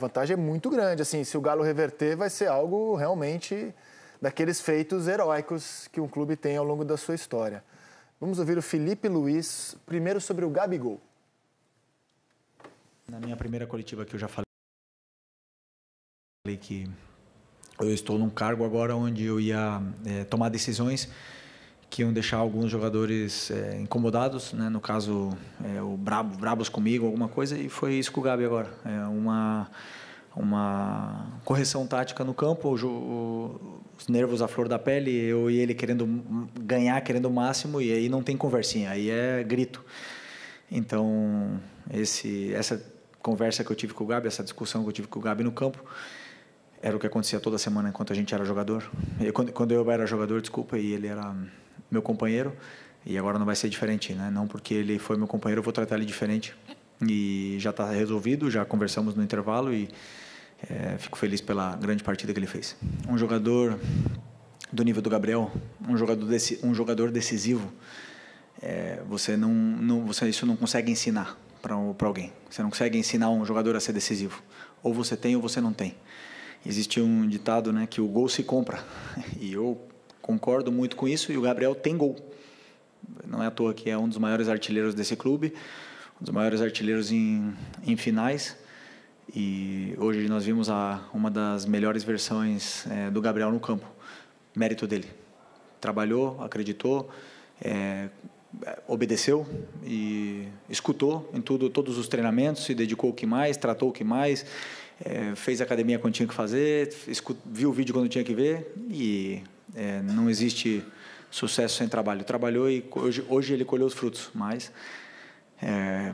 vantagem é muito grande. Assim, se o Galo reverter, vai ser algo realmente daqueles feitos heróicos que um clube tem ao longo da sua história. Vamos ouvir o Felipe Luiz, primeiro sobre o Gabigol. Na minha primeira coletiva que eu já falei que eu estou num cargo agora onde eu ia é, tomar decisões que iam deixar alguns jogadores é, incomodados, né? no caso, é, o brabo, brabos comigo, alguma coisa, e foi isso com o Gabi agora. É uma, uma correção tática no campo, o, o, os nervos à flor da pele, eu e ele querendo ganhar, querendo o máximo, e aí não tem conversinha, aí é grito. Então, esse, essa conversa que eu tive com o Gabi, essa discussão que eu tive com o Gabi no campo, era o que acontecia toda semana enquanto a gente era jogador. quando, quando eu era jogador, desculpa, e ele era meu companheiro e agora não vai ser diferente, né? Não porque ele foi meu companheiro eu vou tratar ele diferente e já está resolvido, já conversamos no intervalo e é, fico feliz pela grande partida que ele fez. Um jogador do nível do Gabriel, um jogador desse, um jogador decisivo, é, você não, não, você isso não consegue ensinar para alguém. Você não consegue ensinar um jogador a ser decisivo. Ou você tem ou você não tem. Existe um ditado, né, que o gol se compra. E eu Concordo muito com isso e o Gabriel tem gol. Não é à toa que é um dos maiores artilheiros desse clube, um dos maiores artilheiros em, em finais. E hoje nós vimos a, uma das melhores versões é, do Gabriel no campo. Mérito dele. Trabalhou, acreditou, é, obedeceu e escutou em tudo, todos os treinamentos, se dedicou o que mais, tratou o que mais, é, fez academia quando tinha que fazer, viu o vídeo quando tinha que ver e é, não existe sucesso sem trabalho. Trabalhou e hoje, hoje ele colheu os frutos, mas é,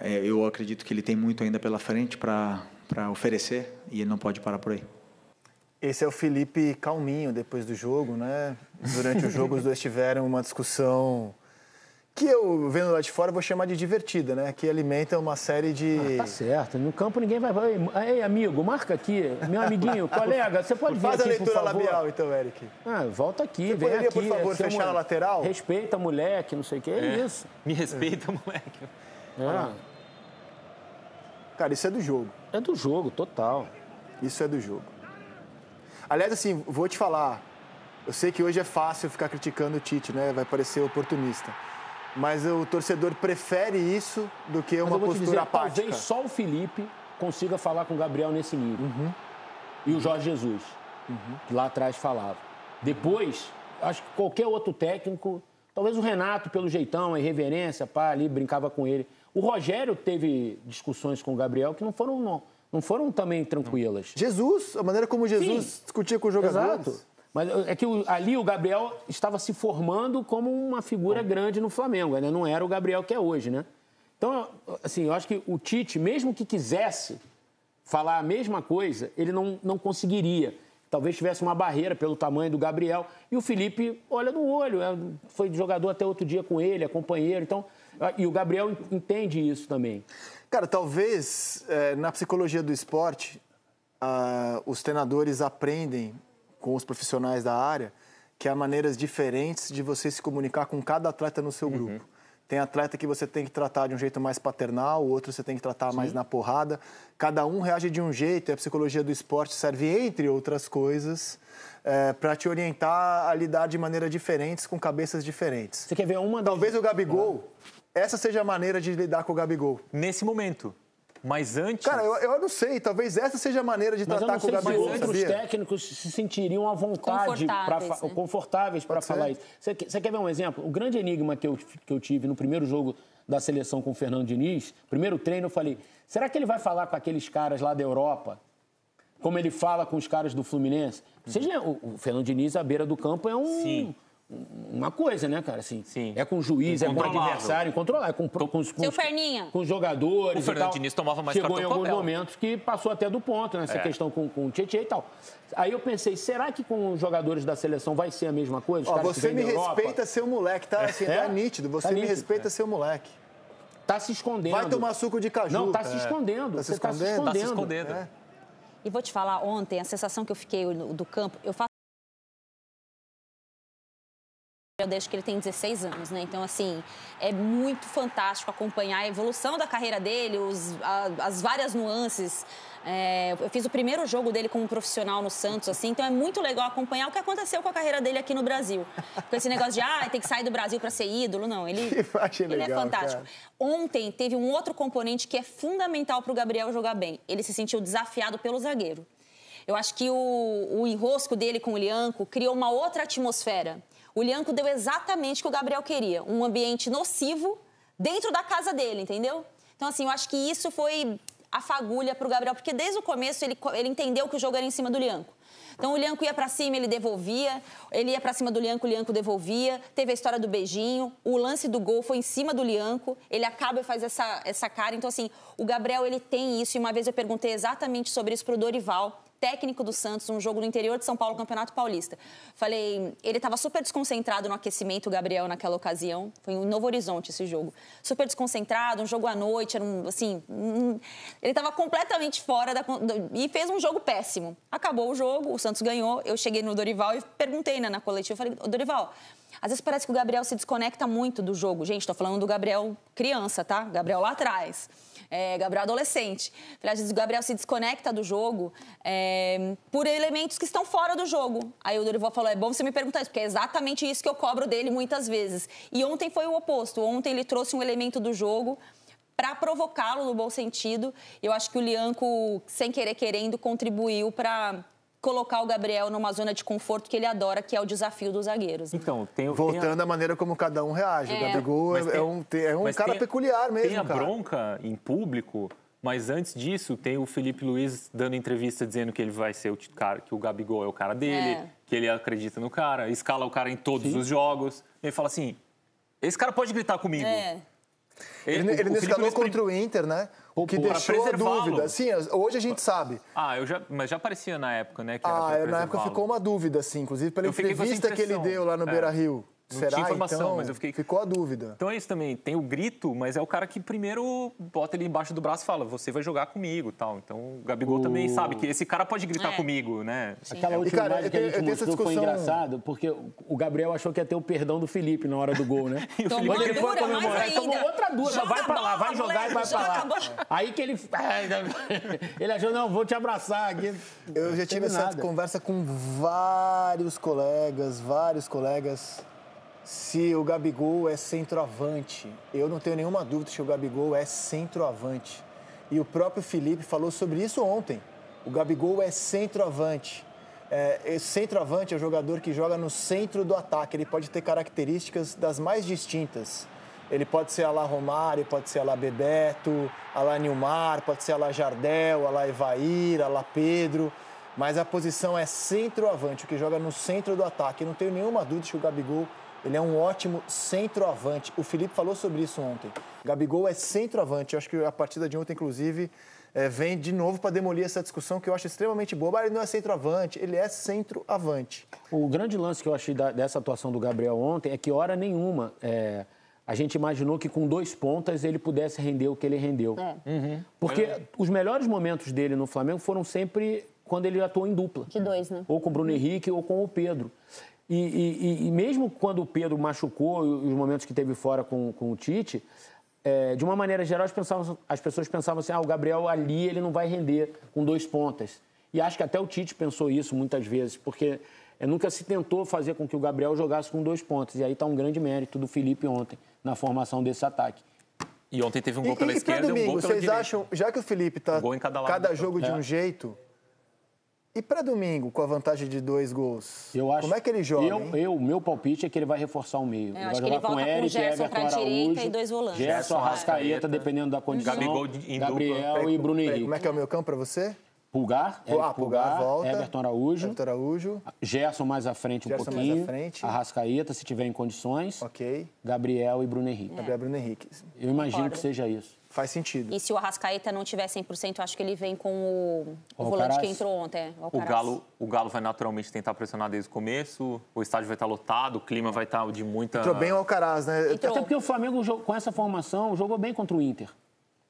é, eu acredito que ele tem muito ainda pela frente para oferecer e ele não pode parar por aí. Esse é o Felipe calminho depois do jogo, né? Durante o jogo os dois tiveram uma discussão que eu, vendo lá de fora, vou chamar de divertida, né? Que alimenta uma série de. Ah, tá certo. No campo ninguém vai. Ei, amigo, marca aqui. Meu amiguinho, colega, você pode vir Faz a leitura labial, então, Eric. Ah, volta aqui, você vem poderia, aqui. por favor, é fechar a lateral? Respeita, moleque, não sei o quê. É, é isso. Me respeita, moleque. É. Ah. Cara, isso é do jogo. É do jogo, total. Isso é do jogo. Aliás, assim, vou te falar. Eu sei que hoje é fácil ficar criticando o Tite, né? Vai parecer oportunista mas o torcedor prefere isso do que uma postura dizer, apática. Talvez só o Felipe consiga falar com o Gabriel nesse nível. Uhum. E o Jorge Jesus, uhum. que lá atrás falava. Depois, acho que qualquer outro técnico, talvez o Renato, pelo jeitão, a irreverência, pá, ali brincava com ele. O Rogério teve discussões com o Gabriel que não foram, não, não foram também tranquilas. Jesus, a maneira como Jesus Sim. discutia com os jogadores. Exato. Mas eh, é que ali o Gabriel estava se formando como uma figura grande no Flamengo, né? não era o Gabriel que é hoje, né? Então, assim, eu acho que o Tite, mesmo que quisesse falar a mesma coisa, ele não, não conseguiria. Talvez tivesse uma barreira pelo tamanho do Gabriel. E o Felipe olha no olho, é, foi jogador até outro dia com ele, é companheiro. Então, ah, e o Gabriel entende isso também. Cara, talvez é, na psicologia do esporte, ah, os treinadores aprendem com os profissionais da área, que há maneiras diferentes de você se comunicar com cada atleta no seu uhum. grupo. Tem atleta que você tem que tratar de um jeito mais paternal, outro você tem que tratar Sim. mais na porrada. Cada um reage de um jeito e a psicologia do esporte serve, entre outras coisas, é, para te orientar a lidar de maneira diferentes com cabeças diferentes. Você quer ver uma? Talvez o Gabigol, ah. essa seja a maneira de lidar com o Gabigol. Nesse momento. Mas antes. Cara, eu, eu não sei. Talvez essa seja a maneira de mas tratar com o Gabigol. Mas outros sabia? técnicos se sentiriam à vontade, confortáveis para né? confortáveis falar isso. Você, você quer ver um exemplo? O grande enigma que eu, que eu tive no primeiro jogo da seleção com o Fernando Diniz, primeiro treino, eu falei: será que ele vai falar com aqueles caras lá da Europa? Como ele fala com os caras do Fluminense? Vocês lembram? O Fernando Diniz, à beira do campo, é um. Sim uma coisa, né, cara? Assim, Sim. É com o juiz, é com o adversário, controlar É com, com, com, com, Ferninha. com os jogadores. O Fernando Diniz tomava mais Chegou em alguns papel. momentos que passou até do ponto, né? Essa é. questão com, com o Tietchan e tal. Aí eu pensei, será que com os jogadores da seleção vai ser a mesma coisa? Ó, você me respeita seu moleque, tá? Assim, tá é? Tá nítido. Você tá me respeita é. seu moleque. Tá se escondendo. Vai tomar suco de caju. Não, tá é. se escondendo. Tá se tá escondendo. Tá se escondendo. Tá se escondendo. E vou te falar, ontem, a sensação que eu fiquei do campo, eu faço Eu desde que ele tem 16 anos, né? Então, assim, é muito fantástico acompanhar a evolução da carreira dele, os, a, as várias nuances. É, eu fiz o primeiro jogo dele como profissional no Santos, assim, então é muito legal acompanhar o que aconteceu com a carreira dele aqui no Brasil. Com esse negócio de, ah, tem que sair do Brasil para ser ídolo, não. Ele, ele é legal, é fantástico. Cara. Ontem teve um outro componente que é fundamental para o Gabriel jogar bem. Ele se sentiu desafiado pelo zagueiro. Eu acho que o, o enrosco dele com o Lianco criou uma outra atmosfera. O Lianco deu exatamente o que o Gabriel queria: um ambiente nocivo dentro da casa dele, entendeu? Então, assim, eu acho que isso foi a fagulha para o Gabriel, porque desde o começo ele, ele entendeu que o jogo era em cima do Lianco. Então o Lianco ia para cima, ele devolvia, ele ia para cima do Lianco, o Lianco devolvia. Teve a história do beijinho, o lance do gol foi em cima do Lianco, ele acaba e faz essa, essa cara. Então assim, o Gabriel ele tem isso e uma vez eu perguntei exatamente sobre isso pro Dorival, técnico do Santos, um jogo no interior de São Paulo, Campeonato Paulista. Falei, ele estava super desconcentrado no aquecimento, o Gabriel, naquela ocasião. Foi em Novo Horizonte esse jogo. Super desconcentrado, um jogo à noite, era um, assim... Um, ele estava completamente fora da... E fez um jogo péssimo. Acabou o jogo, o Santos ganhou, eu cheguei no Dorival e perguntei né, na coletiva, falei, Dorival... Às vezes parece que o Gabriel se desconecta muito do jogo. Gente, estou falando do Gabriel criança, tá? Gabriel lá atrás. É, Gabriel é adolescente. Às vezes o Gabriel se desconecta do jogo é, por elementos que estão fora do jogo. Aí o Dorival falou: é bom você me perguntar isso, porque é exatamente isso que eu cobro dele muitas vezes. E ontem foi o oposto. Ontem ele trouxe um elemento do jogo para provocá-lo no bom sentido. Eu acho que o Lianco, sem querer querendo, contribuiu para colocar o Gabriel numa zona de conforto que ele adora, que é o desafio dos zagueiros. Então, tem o... Voltando à maneira como cada um reage. É. O Gabigol é, tem, um, é um cara tem, peculiar mesmo, Tem a cara. bronca em público, mas antes disso, tem o Felipe Luiz dando entrevista dizendo que ele vai ser o cara, que o Gabigol é o cara dele, é. que ele acredita no cara, escala o cara em todos Sim. os jogos. Ele fala assim, esse cara pode gritar comigo. É. Ele, ele, ele nesse caso Luiz... contra o Inter, né? O que deixou a dúvida. Sim, hoje a gente ah, sabe. Ah, eu já, mas já aparecia na época, né? ah, é, na época ficou uma dúvida, assim, inclusive pela eu entrevista que ele deu lá no é. Beira Rio. Não Será, tinha informação, então, mas eu então? fiquei. Ficou a dúvida. Então é isso também. Tem o grito, mas é o cara que primeiro bota ele embaixo do braço e fala: você vai jogar comigo tal. Então o Gabigol o... também sabe que esse cara pode gritar é. comigo, né? Sim. Aquela última é cara, imagem que a gente eu, discussão... foi engraçado, porque o Gabriel achou que ia ter o perdão do Felipe na hora do gol, né? e o ele foi comemorar, tomou outra dura, joga vai pra lá, vai jogar moleque, e vai pra lá. Aí que ele. ele achou, não, vou te abraçar aqui. Eu já tive essa conversa com vários colegas, vários colegas se o Gabigol é centroavante. Eu não tenho nenhuma dúvida se o Gabigol é centroavante. E o próprio Felipe falou sobre isso ontem. O Gabigol é centroavante. É, é centroavante é o jogador que joga no centro do ataque. Ele pode ter características das mais distintas. Ele pode ser a lá Romário, pode ser lá Bebeto, a lá Nilmar, pode ser lá Jardel, a lá Evair, a lá Pedro. Mas a posição é centroavante, o que joga no centro do ataque. Eu não tenho nenhuma dúvida que o Gabigol ele é um ótimo centroavante. O Felipe falou sobre isso ontem. Gabigol é centroavante. Eu acho que a partida de ontem, inclusive, é, vem de novo para demolir essa discussão que eu acho extremamente boa. Mas ah, ele não é centroavante, ele é centroavante. O grande lance que eu achei da, dessa atuação do Gabriel ontem é que, hora nenhuma, é, a gente imaginou que com dois pontas ele pudesse render o que ele rendeu. É. Uhum. uhum. Porque os melhores momentos dele no Flamengo foram sempre quando ele atuou em dupla. De dois, né? Ou com o Bruno uhum. Henrique ou com o Pedro. E, e, e, mesmo quando o Pedro machucou, os momentos que teve fora com, com o Tite, é, de uma maneira geral, as, pensavam, as, pessoas pensavam assim: ah, o Gabriel ali ele não vai render com dois pontas. E acho que até o Tite pensou isso muitas vezes, porque é, nunca se tentou fazer com que o Gabriel jogasse com dois pontos. E aí está um grande mérito do Felipe ontem na formação desse ataque. E ontem teve um gol e, pela e esquerda e um gol pela vocês direita. acham, já que o Felipe está um cada, cada jogo de um é. jeito, e para domingo, com a vantagem de dois gols, eu acho, como é que ele joga? Eu, eu, meu palpite é que ele vai reforçar o meio. É, eu ele vai jogar ele com Eric, com Gerson Everton Araújo, e dois volantes. Gerson, Arrascaeta, dependendo da condição. Gabigol em Gabriel dupla. e Bruno Henrique. Como é que é o meu campo para você? Pulgar, Eric ah, Pulgar, volta, Everton Araújo, Everton Araújo, Gerson mais à frente um Gerson pouquinho, mais à frente. Arrascaeta se tiver em condições, ok, Gabriel e Bruno Henrique. É. Gabriel Bruno Henrique. Eu imagino Concordo. que seja isso. Faz sentido. E se o Arrascaeta não tiver 100%, acho que ele vem com o, o, volante que entrou ontem. É, o, o, Galo, o Galo vai naturalmente tentar pressionar desde o começo, o estádio vai estar lotado, o clima vai estar de muita... Entrou bem o Alcaraz, né? Entrou. Até porque o Flamengo, com essa formação, jogou bem contra o Inter.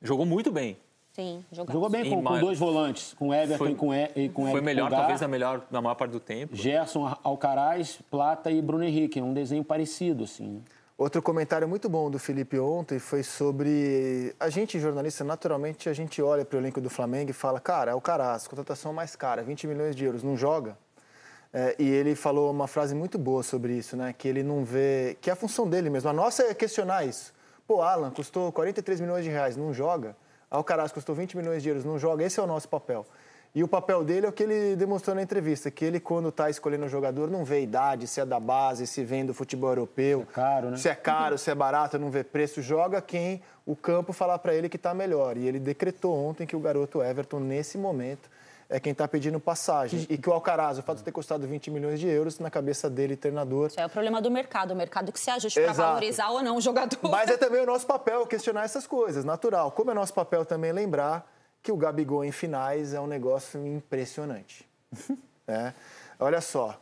Jogou muito bem. Sim, Jogou bem com, com, dois volantes, com Everton foi, e com, e, e com Foi Everton melhor, talvez a melhor na maior parte do tempo. Gerson Alcaraz, Plata e Bruno Henrique. É um desenho parecido, assim. Né? Outro comentário muito bom do Felipe ontem foi sobre a gente jornalista, naturalmente a gente olha para o elenco do Flamengo e fala, cara, é o caras contratação mais cara, 20 milhões de euros, não joga. É, e ele falou uma frase muito boa sobre isso, né? Que ele não vê, que é a função dele mesmo. A nossa é questionar isso. Pô, Alan custou 43 milhões de reais, não joga. Alcaraz ah, custou 20 milhões de euros, não joga. Esse é o nosso papel. E o papel dele é o que ele demonstrou na entrevista, que ele, quando está escolhendo o jogador, não vê idade, se é da base, se vem do futebol europeu. É caro, né? Se é caro, se é barato, não vê preço. Joga quem o campo falar para ele que está melhor. E ele decretou ontem que o garoto Everton, nesse momento, é quem está pedindo passagem. E que o Alcaraz, o fato de ter custado 20 milhões de euros, na cabeça dele, treinador. Isso é o problema do mercado, o mercado que se ajuste para valorizar ou não o jogador. Mas é também o nosso papel questionar essas coisas, natural. Como é nosso papel também lembrar que o Gabigol em finais é um negócio impressionante. é. Olha só.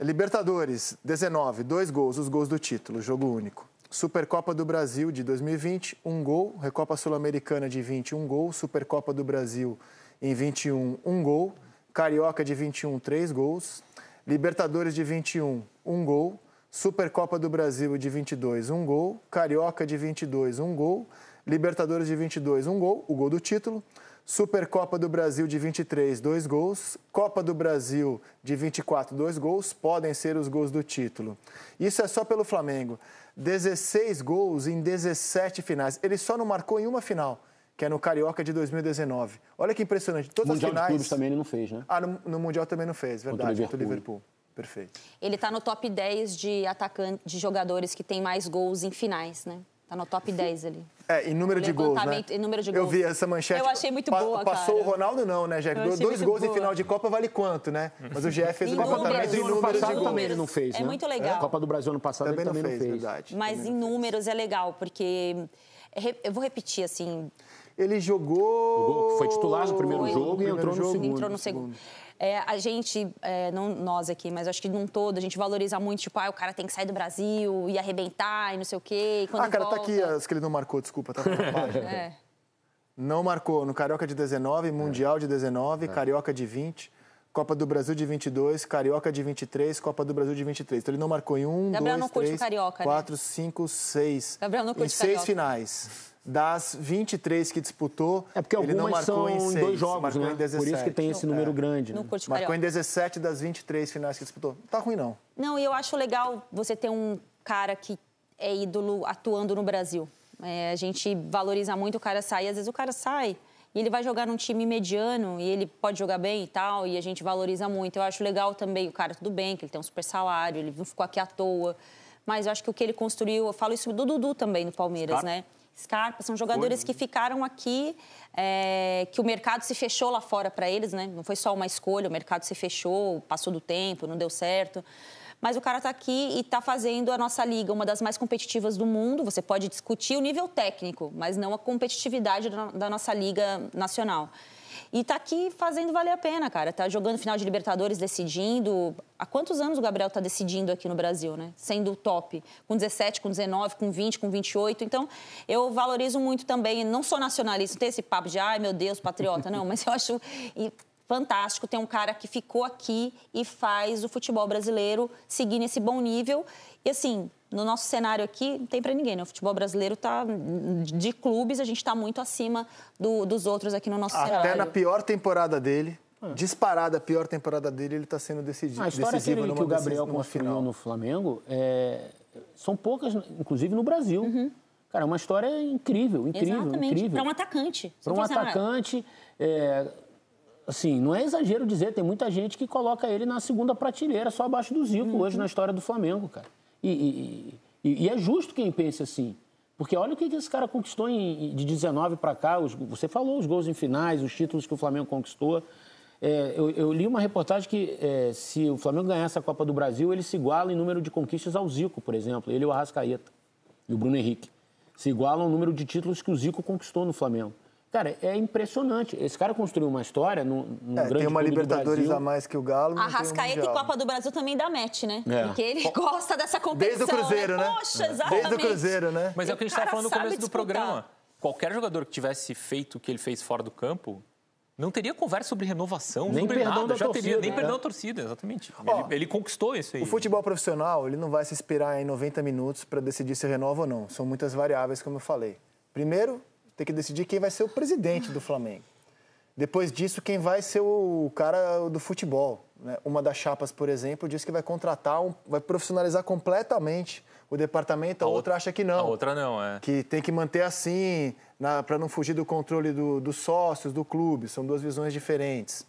Libertadores, 19, dois gols, os gols do título, jogo único. Supercopa do Brasil de 2020, um gol. Recopa Sul-Americana de 20, um gol. Supercopa do Brasil em 21, um gol. Carioca de 21, três gols. Libertadores de 21, um gol. Supercopa do Brasil de 22, um gol. Carioca de 22, um gol. Libertadores de 22, um gol, o gol do título. Supercopa do Brasil de 23, dois gols. Copa do Brasil de 24, dois gols. Podem ser os gols do título. Isso é só pelo Flamengo. 16 gols em 17 finais. Ele só não marcou em uma final, que é no Carioca de 2019. Olha que impressionante. Todas Mundial as finais. Mundial também ele não fez, né? Ah, no, no Mundial também não fez, verdade. Contra o Liverpool. Liverpool. Perfeito. Ele está no top 10 de, atacan... de jogadores que tem mais gols em finais, né? Tá no top 10 ali. É, em número de gols, né? em número de gols. Eu vi essa manchete. Eu achei muito pa boa, Passou cara. o Ronaldo não, né, Jack? Dois gols boa. em final de Copa vale quanto, né? Mas o GF fez o levantamento de número passado de gols. também ele não fez, é né? É muito legal. É. Copa do Brasil ano passado também, ele também não fez. Não fez. Verdade, Mas em números fez. é legal, porque... Eu vou repetir, assim, ele jogou. foi titular no primeiro foi, jogo primeiro e entrou, jogo, no segundo, entrou no segundo. É, a gente, é, não nós aqui, mas acho que num todo, a gente valoriza muito, tipo, ah, o cara tem que sair do Brasil e arrebentar e não sei o quê. ah, cara, volta... tá aqui as que ele não marcou, desculpa, tá é. Não marcou no Carioca de 19, Mundial de 19, é. Carioca de 20. Copa do Brasil de 22, Carioca de 23, Copa do Brasil de 23. Então ele não marcou em um, Gabriel dois, não o Carioca, né? quatro, né? cinco, seis. Gabriel não curte em seis finais das 23 que disputou, é porque ele não marcou em, dois jogos, né? em Por isso que tem esse número é. grande. Né? Marcou em 17 das 23 finais que disputou. Não tá ruim, não. Não, e eu acho legal você ter um cara que é ídolo atuando no Brasil. É, a gente valoriza muito o cara sair. Às vezes o cara sai e ele vai jogar num time mediano e ele pode jogar bem e tal, e a gente valoriza muito. Eu acho legal também o cara, tudo bem, que ele tem um super salário, ele não ficou aqui à toa. Mas eu acho que o que ele construiu, eu falo isso do Dudu também no Palmeiras, claro. né? Scarpa, são jogadores foi, que né? ficaram aqui, é, que o mercado se fechou lá fora para eles, né? Não foi só uma escolha, o mercado se fechou, passou do tempo, não deu certo. Mas o cara está aqui e está fazendo a nossa liga uma das mais competitivas do mundo. Você pode discutir o nível técnico, mas não a competitividade da nossa liga nacional. E tá aqui fazendo valer a pena, cara. Tá jogando final de Libertadores, decidindo. Há quantos anos o Gabriel tá decidindo aqui no Brasil, né? Sendo top. Com 17, com 19, com 20, com 28. Então, eu valorizo muito também. Não sou nacionalista, não tem esse papo de, ai meu Deus, patriota. Não, mas eu acho fantástico ter um cara que ficou aqui e faz o futebol brasileiro seguir nesse bom nível. E assim, no nosso cenário aqui, não tem para ninguém, né? O futebol brasileiro tá de clubes, a gente está muito acima do, dos outros aqui no nosso Até cenário. Até na pior temporada dele, disparada a pior temporada dele, ele está sendo decidido. A história decisivo que o Gabriel final. no Flamengo é... são poucas, inclusive no Brasil. Uhum. Cara, é uma história incrível, incrível, Exatamente. incrível. Para um atacante. Para um atacante, é... assim, não é exagero dizer, tem muita gente que coloca ele na segunda prateleira, só abaixo do Zico, uhum. hoje na história do Flamengo, cara. E, e, e é justo quem pense assim. Porque olha o que esse cara conquistou em, de 19 para cá. Os, você falou os gols em finais, os títulos que o Flamengo conquistou. É, eu, eu, li uma reportagem que é, se o Flamengo ganhar essa Copa do Brasil, ele se iguala em número de conquistas ao Zico, por exemplo. Ele e o Arrascaeta e o Bruno Henrique. Se igualam ao número de títulos que o Zico conquistou no Flamengo. Cara, é impressionante. Esse cara construiu uma história no, no é, grande Tem uma Libertadores a mais que o Galo. Arrascaeta e Copa do Brasil também dá match, né? É. Porque ele gosta dessa competição. Desde o né? Cruzeiro, né? Poxa, é. exatamente. Desde o Cruzeiro, né? Mas é o que a gente estava falando no começo disputar. do programa. Qualquer jogador que tivesse feito o que ele fez fora do campo, não teria conversa sobre renovação, nem sobre perdão nada, já torcida, teria, nem né? perdão torcida, exatamente. Ó, ele, ele, conquistou isso aí. O futebol profissional, ele não vai se esperar em 90 minutos para decidir se renova ou não. São muitas variáveis, como eu falei. Primeiro, ter que decidir quem vai ser o presidente do Flamengo. Depois disso, quem vai ser o cara do futebol. Né? Uma das chapas, por exemplo, diz que vai contratar, um, vai profissionalizar completamente o departamento, a, a outra, acha que não. A outra não, é. Que tem que manter assim, para não fugir do controle do, dos sócios, do clube. São duas visões diferentes.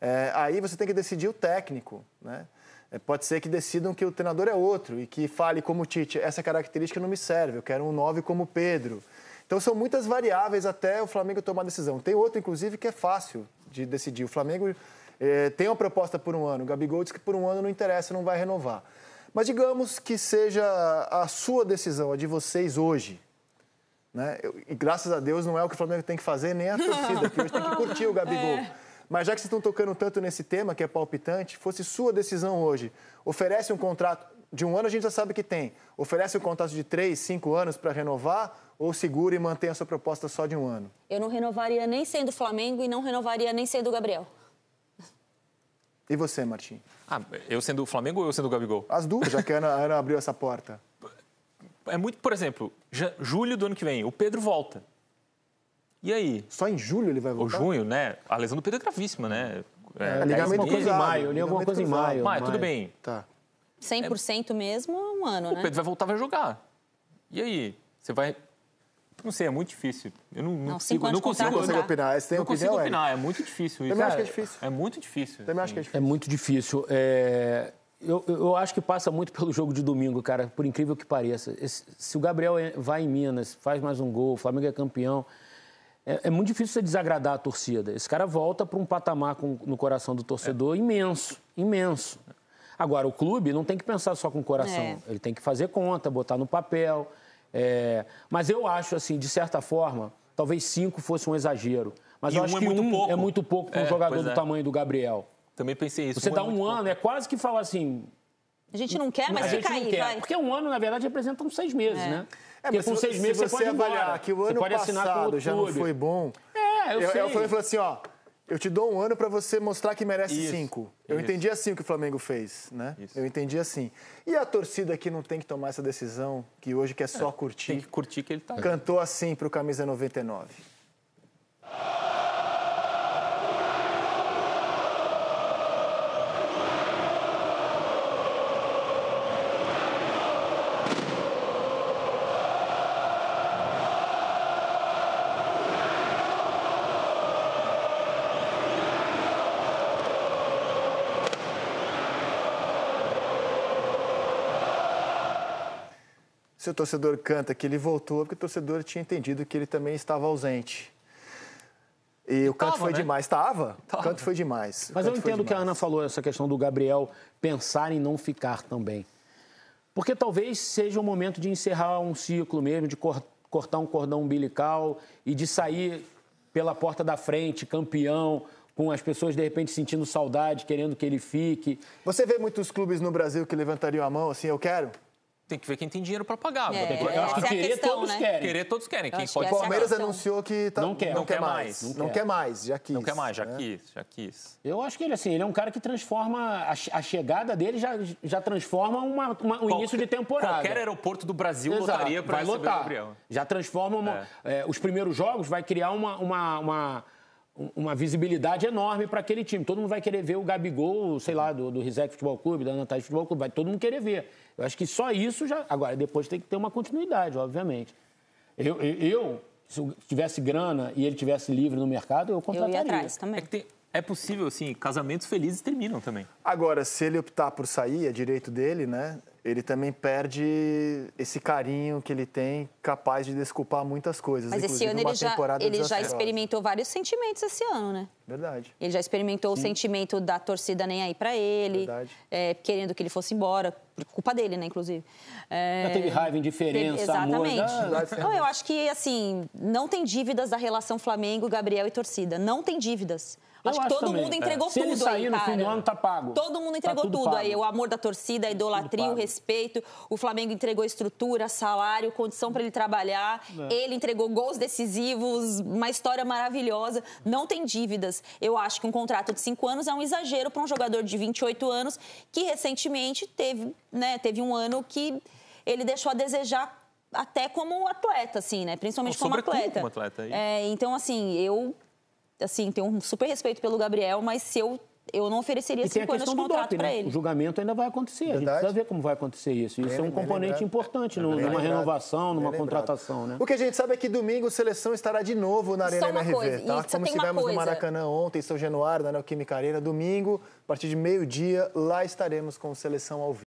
É, aí você tem que decidir o técnico, né? É, pode ser que decidam que o treinador é outro e que fale como o Tite, essa característica não me serve, eu quero um 9 como Pedro. Então são muitas variáveis até o Flamengo tomar decisão. Tem outra, inclusive, que é fácil de decidir. O Flamengo eh, tem uma proposta por um ano. O Gabigol diz que por um ano não interessa, não vai renovar. Mas digamos que seja a sua decisão, a de vocês hoje. Né? Eu, e graças a Deus não é o que o Flamengo tem que fazer, nem a torcida, que hoje tem que curtir o Gabigol. É. Mas já que vocês estão tocando tanto nesse tema, que é palpitante, fosse sua decisão hoje, oferece um contrato de um ano, a gente já sabe que tem, oferece um contrato de três, cinco anos para renovar ou segura e mantém a sua proposta só de um ano? Eu não renovaria nem sendo Flamengo e não renovaria nem sendo Gabriel. E você, Martim? Ah, eu sendo o Flamengo ou eu sendo o Gabigol? As duas, já que a Ana, a Ana abriu essa porta. É muito, por exemplo, julho do ano que vem, o Pedro volta. E aí? Só em julho ele vai voltar? Ou junho, né? A lesão do Pedro é gravíssima, né? É, é ligamento cruzado. Em maio, eu li alguma coisa em maio. Maio, tudo bem. Tá. 100% é... mesmo, um ano, o né? O Pedro vai voltar, vai jogar. E aí? Você vai não sei, é muito difícil. Eu não, não, consigo, não consigo, consigo opinar. Você tem não opinião, consigo é. opinar, é? é muito difícil. Também acho é, que é difícil. É muito difícil. Também acho que é difícil. É muito difícil. É... Eu, eu acho que passa muito pelo jogo de domingo, cara, por incrível que pareça. Esse, se o Gabriel vai em Minas, faz mais um gol, o Flamengo é campeão, é, é muito difícil você desagradar a torcida. Esse cara volta para um patamar com, no coração do torcedor é. imenso, imenso. Agora, o clube não tem que pensar só com o coração. É. Ele tem que fazer conta, botar no papel, é, mas eu acho, assim, de certa forma, talvez cinco fosse um exagero. Mas e eu um acho é que é muito um pouco. é muito pouco para um é, jogador do é. tamanho do Gabriel. Também pensei isso. Você um é dá um ano, pouco. é quase que falar assim. A gente não quer, mas a fica aí, vai. Porque um ano, na verdade, representa uns seis meses, né? É, Porque mas com se, seis meses você, você pode avaliar que o ano passado já não foi bom. É, eu, eu sei. Eu falei assim, ó, eu te dou um ano para você mostrar que merece isso, cinco. Eu isso. entendi assim o que o Flamengo fez, né? Isso. Eu entendi assim. E a torcida que não tem que tomar essa decisão, que hoje quer só é, curtir. Tem que curtir que ele tá. Cantou assim pro camisa 99. Ah! se o torcedor canta que ele voltou, porque o torcedor tinha entendido que ele também estava ausente. E, e o canto tava, foi né? demais. estava. O canto foi demais. Mas eu entendo que a Ana falou, essa questão do Gabriel pensar em não ficar também. Porque talvez seja o momento de encerrar um ciclo mesmo, de cortar um cordão umbilical e de sair pela porta da frente, campeão, com as pessoas de repente sentindo saudade, querendo que ele fique. Você vê muitos clubes no Brasil que levantariam a mão assim, eu quero? tem que ver quem tem dinheiro para pagar. É, né? é eu acho que querer, questão, todos né? querem. querer todos querem. Quem pode... O é Palmeiras anunciou que tá, não quer, não, não quer, quer mais. mais. Não, não quer. quer. mais, já quis. Não quer mais, já né? quis, já quis. Eu acho que ele, assim, ele é um cara que transforma... A, a chegada dele já, já transforma uma, uma, um Qual, início de temporada. Qualquer aeroporto do Brasil Exato, lotaria para receber lotar. o Gabriel. Já transforma... Uma, é. É, os primeiros jogos vai criar uma, uma, uma uma visibilidade enorme para aquele time. Todo mundo vai querer ver o Gabigol, sei lá, do, do Rizek Futebol Clube, da Natália Futebol Clube, vai todo mundo querer ver. Eu acho que só isso já. Agora, depois tem que ter uma continuidade, obviamente. Eu, eu, eu se eu tivesse grana e ele tivesse livre no mercado, eu contrataria. Eu ia atrás também. É, tem, é possível, assim, casamentos felizes terminam também. Agora, se ele optar por sair, é direito dele, né? ele também perde esse carinho que ele tem, capaz de desculpar muitas coisas. Mas esse ano ele, já, ele já, experimentou vários sentimentos esse ano, né? Verdade. Ele já experimentou Sim. o sentimento da torcida nem aí para ele, é, querendo que ele fosse embora, por culpa dele, né, inclusive. É, já teve raiva, indiferença, teve, exatamente. amor. Exatamente. Né? eu acho que, assim, não tem dívidas da relação Flamengo, Gabriel e torcida. Não tem dívidas. Acho, acho que todo também. mundo é. entregou é. tudo. Se ele sair aí, no fim do ano, tá pago. Todo mundo tá entregou tá tudo, tudo aí. O amor da torcida, a idolatria, o respeito. O Flamengo entregou estrutura, salário, condição para ele trabalhar. É. Ele entregou gols decisivos, uma história maravilhosa. Não tem dívidas. Eu acho que um contrato de cinco anos é um exagero para um jogador de 28 anos que recentemente teve, né, teve um ano que ele deixou a desejar até como atleta, assim, né? Principalmente como atleta. Como atleta é, é então, assim, eu assim, tenho um super respeito pelo Gabriel, mas se eu eu não ofereceria e cinco anos de contrato para né? ele. O julgamento ainda vai acontecer. Verdade. A gente precisa ver como vai acontecer isso. Isso é, é um é componente importante no, é numa lembrado. renovação, é numa contratação. Né? O que a gente sabe é que domingo a seleção estará de novo na Arena MRV. Coisa, tá? Como estivemos no Maracanã ontem, São Januário, na Neoquímica Arena. Domingo, a partir de meio-dia, lá estaremos com a seleção ao vivo.